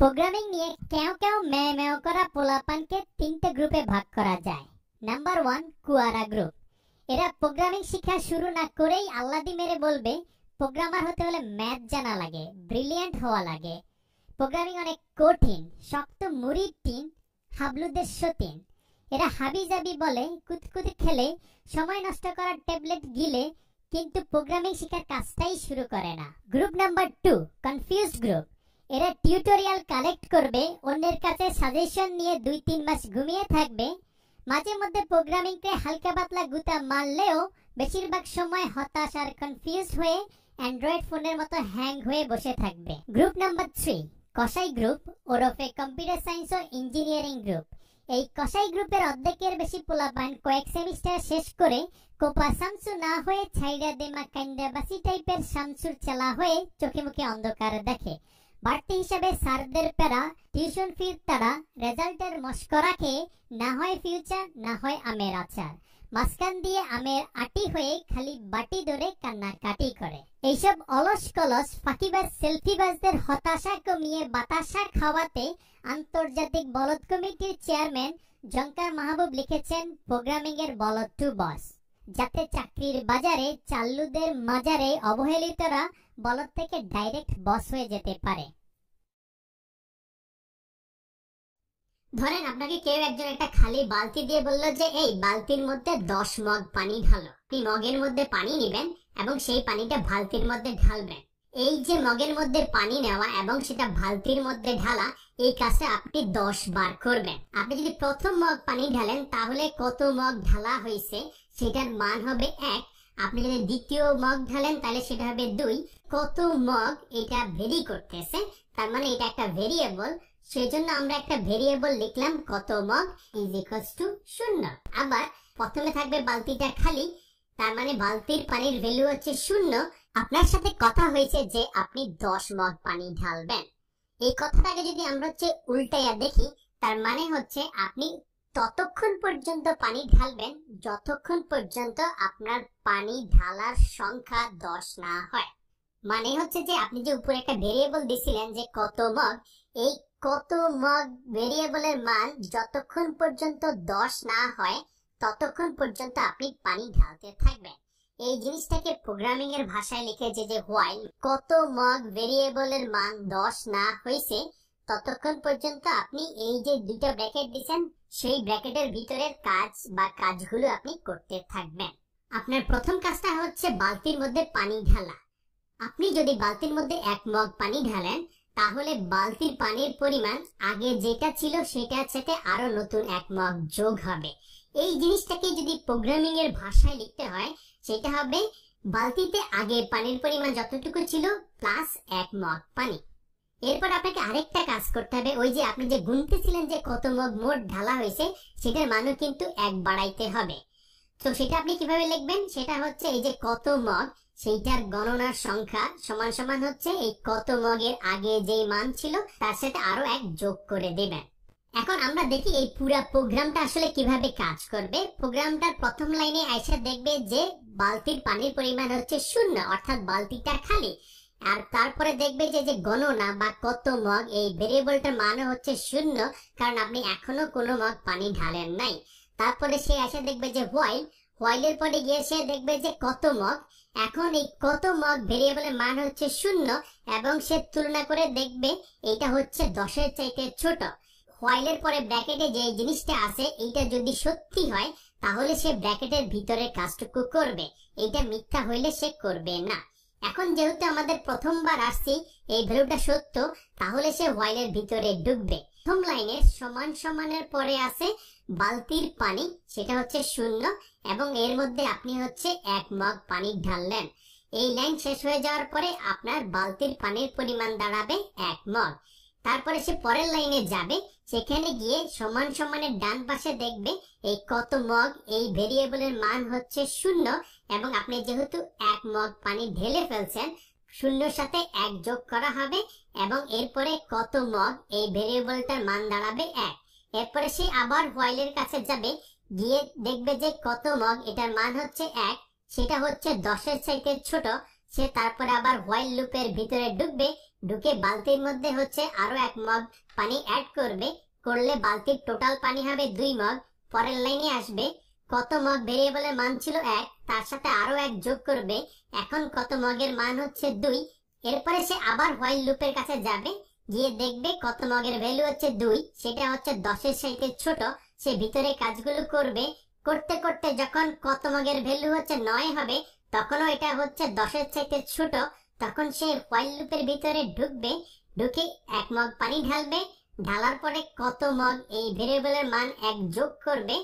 programming নিয়ে কেউ কেউ মেয়ে মেয় করা পোলাপানকে তিনটে গ্রুপে ভাগ করা যায় নাম্বার ওয়ান কুয়ারা গ্রুপ এরা প্রোগ্রামিং শিক্ষা শুরু না করেই আল্লাদি মেরে বলবে প্রোগ্রামার হতে হলে ম্যাথ জানা লাগে ব্রিলিয়েন্ট হওয়া লাগে প্রোগ্রামিং অনেক কঠিন শক্ত মুড়ির টিন হাবলুদের সতীন এরা হাবি জাবি বলে কুতকুত খেলে সময় নষ্ট করার ট্যাবলেট গিলে কিন্তু প্রোগ্রামিং শিক্ষার কাজটাই শুরু করে না group number two confuse group এরা টিউটোরিয়াল কালেক্ট করবে অন্যের কাছে সাজেশন নিয়ে দুই তিন মাস ঘুমিয়ে থাকবে মাঝে মধ্যে প্রোগ্রামিংতে হালকা পাতলা গুতা মারলেও বেশিরভাগ সময় হতাশ আর কনফিউজ হয়ে অ্যান্ড্রয়েড ফোনের মতো হ্যাং হয়ে বসে থাকবে গ্রুপ নাম্বার থ্রি কসাই গ্রুপ ওরফে কম্পিউটার সায়েন্স ও ইঞ্জিনিয়ারিং গ্রুপ এই কসাই গ্রুপের অর্ধেকের বেশি পোলাপান কয়েক সেমিস্টার শেষ করে কোপা সামসু না হয়ে ছাইরা দেমা কাইন্দাবাসি টাইপের সামসুর চালা হয়ে চোখে মুখে অন্ধকার দেখে বাড়তি স্যারদের টিউশন ফির তারা রেজাল্টের মস্করা খেয়ে না হয় ফিউচার না হয় আমের আচার মাঝখান দিয়ে আমের আটি হয়ে খালি বাটি ধরে কাটি করে এইসব অলস কলস ফাঁকিবাজ সেলফিবাজদের হতাশা কমিয়ে বাতাসা খাওয়াতে আন্তর্জাতিক বলদ কমিটির চেয়ারম্যান জঙ্কার মাহবুব লিখেছেন প্রোগ্রামিং এর বলদ টু বস যাতে চাকরির বাজারে চাল্লুদের মাজারে অবহেলিতরা বলদ থেকে ডাইরেক্ট বস হয়ে যেতে পারে ধরেন আপনাকে কেউ একজন একটা খালি বালতি দিয়ে বলল যে এই বালতির মধ্যে দশ মগ পানি ঢালো আপনি মগের মধ্যে পানি নিবেন এবং সেই পানিটা বালতির মধ্যে ঢালবেন এই যে মগের মধ্যে পানি নেওয়া এবং সেটা বালতির মধ্যে ঢালা এই কাজে আপনি দশ বার করবেন আপনি যদি প্রথম মগ পানি ঢালেন তাহলে কত মগ ঢালা হয়েছে সেটার মান হবে এক আপনি যদি দ্বিতীয় মগ ঢালেন তাহলে সেটা হবে দুই কত মগ এটা ভেরি করতেছে তার মানে এটা একটা ভেরিয়েবল সেই জন্য আমরা একটা ভেরিয়েবল লিখলাম কত মগ ইজ ইকস টু শূন্য আবার প্রথমে থাকবে বালতিটা খালি তার মানে বালতির পানির ভ্যালু হচ্ছে শূন্য আপনার সাথে কথা হয়েছে যে আপনি দশ মগ পানি ঢালবেন এই কথাটাকে যদি আমরা হচ্ছে উল্টাইয়া দেখি তার মানে হচ্ছে আপনি ততক্ষণ পর্যন্ত পানি ঢালবেন যতক্ষণ পর্যন্ত আপনার পানি ঢালার সংখ্যা দশ না হয় মানে হচ্ছে যে আপনি যে উপরে একটা ভেরিয়েবল দিছিলেন যে কত মগ এই কত মগ ভেরিয়েবলের মান যতক্ষণ পর্যন্ত দশ না হয় ততক্ষণ পর্যন্ত আপনি পানি ঢালতে থাকবেন এই জিনিসটাকে প্রোগ্রামিং এর ভাষায় লিখেছে যে হোয়াইল কত মগ ভেরিয়েবল এর মান দশ না হয়েছে ততক্ষণ পর্যন্ত আপনি এই যে দুটো ব্র্যাকেট দিচ্ছেন সেই ব্র্যাকেটের ভিতরের কাজ বা কাজগুলো আপনি করতে থাকবেন আপনার প্রথম কাজটা হচ্ছে বালতির মধ্যে পানি ঢালা আপনি যদি বালতির মধ্যে এক মগ পানি ঢালেন তাহলে বালতির পানির পরিমাণ আগে যেটা ছিল সেটা সাথে আরো নতুন এক মগ যোগ হবে এই জিনিসটাকে যদি প্রোগ্রামিং এর ভাষায় লিখতে হয় সেটা হবে বালতিতে আগে পানির পরিমাণ যতটুকু ছিল প্লাস এক মগ পানি এরপর আপনাকে আরেকটা কাজ করতে হবে ওই যে আপনি যে গুনতেছিলেন যে কত মগ মোট ঢালা হয়েছে সেটার মানও কিন্তু এক বাড়াইতে হবে তো সেটা আপনি কিভাবে লিখবেন সেটা হচ্ছে এই যে কত মগ সেইটার গণনার সংখ্যা সমান সমান হচ্ছে এই কত মগের আগে যেই মান ছিল তার সাথে আরো এক যোগ করে দেবেন এখন আমরা দেখি এই পুরো প্রোগ্রামটা আসলে কিভাবে কাজ করবে প্রোগ্রামটার প্রথম লাইনে আইসা দেখবে যে বালতির পানির পরিমাণ হচ্ছে শূন্য অর্থাৎ বালতিটা খালি আর তারপরে দেখবে যে যে গণনা বা কত মগ এই ভেরিয়েবলটার মান হচ্ছে শূন্য কারণ আপনি এখনো কোনো মগ পানি ঢালেন নাই তারপরে সে এসে দেখবে যে হোয়াইল হোয়াইলের পরে গিয়ে সে দেখবে যে কত মগ এখন এই কত মগ ভেরিয়েবলের মান হচ্ছে শূন্য এবং সে তুলনা করে দেখবে এটা হচ্ছে দশের চাইতে ছোট হোয়াইলের পরে ব্র্যাকেটে যে জিনিসটা আছে এইটা যদি সত্যি হয় তাহলে সে ব্র্যাকেটের ভিতরে কাজটুকু করবে এইটা মিথ্যা হইলে সে করবে না এখন যেহেতু আমাদের প্রথমবার আসছি এই ভ্যালুটা সত্য তাহলে সে হোয়াইলের ভিতরে ডুববে প্রথম লাইনে সমান সমানের পরে আছে বালতির পানি সেটা হচ্ছে শূন্য এবং এর মধ্যে আপনি হচ্ছে এক মগ পানি ঢাললেন এই লাইন শেষ হয়ে যাওয়ার পরে আপনার বালতির পানির পরিমাণ দাঁড়াবে এক মগ তারপরে সে পরের লাইনে যাবে সেখানে গিয়ে সমান সমানের ডান পাশে দেখবে এই কত মগ এই ভেরিয়েবলের মান হচ্ছে শূন্য এবং আপনি যেহেতু এক মগ পানি ঢেলে ফেলছেন শূন্যর সাথে এক যোগ করা হবে এবং এরপরে কত মগ এই ভেরিয়েবলটার মান দাঁড়াবে এক এরপরে সে আবার হোয়াইলের কাছে যাবে গিয়ে দেখবে যে কত মগ এটার মান হচ্ছে এক সেটা হচ্ছে দশের চাইতে ছোট সে তারপরে আবার হোয়াইল লুপের ভিতরে ঢুকবে ঢুকে বালতির মধ্যে হচ্ছে আরো এক মগ পানি অ্যাড করবে করলে বালতির টোটাল পানি হবে দুই মগ পরের লাইনে আসবে কত মগ ভেরিয়েবলের মান ছিল এক তার সাথে আরো এক যোগ করবে এখন কত মগের মান হচ্ছে দুই এরপরে সে আবার হোয়াইল লুপের কাছে যাবে গিয়ে দেখবে কত মগের ভ্যালু হচ্ছে দুই সেটা হচ্ছে দশের সাইজের ছোট সে ভিতরে কাজগুলো করবে করতে করতে যখন কত মগের ভ্যালু হচ্ছে নয় হবে তখনও এটা হচ্ছে দশের সাইজের ছোট তখন সে হোয়াইল লুপের ভিতরে ঢুকবে ঢুকে এক মগ পানি ঢালবে ঢালার পরে কত মগ এই ভেরিয়েবলের মান এক যোগ করবে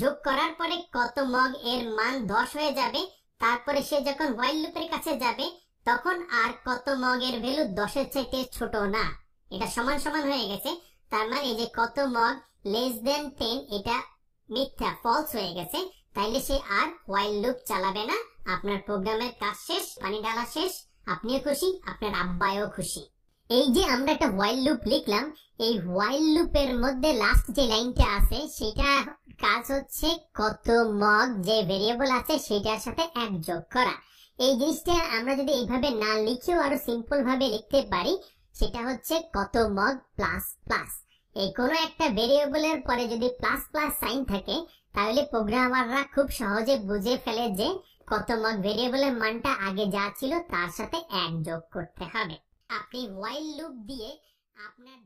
যোগ করার পরে কত মগ এর মান দশ হয়ে যাবে তারপরে সে যখন হোয়াইল লুপের কাছে যাবে তখন আর কত মগ এর ভ্যালু দশের চাইতে ছোট না এটা সমান সমান হয়ে গেছে তার মানে যে কত মগ লেস দেন টেন এটা মিথ্যা ফলস হয়ে গেছে তাইলে সে আর হোয়াইল লুপ চালাবে না আপনার প্রোগ্রামের কাজ শেষ পানি ঢালা শেষ আপনিও খুশি আপনার আব্বায়ও খুশি এই যে আমরা একটা হোয়াইল লুপ লিখলাম এই হোয়াইল লুপের মধ্যে লাস্ট যে লাইনটা আছে সেটা কাজ হচ্ছে কত মগ যে ভেরিয়েবল আছে সেটার সাথে এক যোগ করা এই জিনিসটা আমরা যদি এইভাবে না লিখেও আরো সিম্পল ভাবে লিখতে পারি সেটা হচ্ছে কত মগ প্লাস প্লাস এই কোনো একটা ভেরিয়েবলের পরে যদি প্লাস প্লাস সাইন থাকে তাহলে প্রোগ্রামাররা খুব সহজে বুঝে ফেলে যে কত কতমক ভেরিয়েবলের মানটা আগে যা ছিল তার সাথে এক যোগ করতে হবে আপনি ওয়াইল লুপ দিয়ে আপনার